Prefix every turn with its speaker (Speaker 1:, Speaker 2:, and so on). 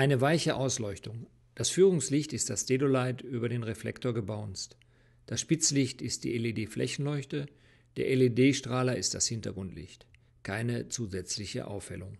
Speaker 1: Eine weiche Ausleuchtung. Das Führungslicht ist das Dedolite über den Reflektor gebounced. Das Spitzlicht ist die LED-Flächenleuchte, der LED-Strahler ist das Hintergrundlicht. Keine zusätzliche Aufhellung.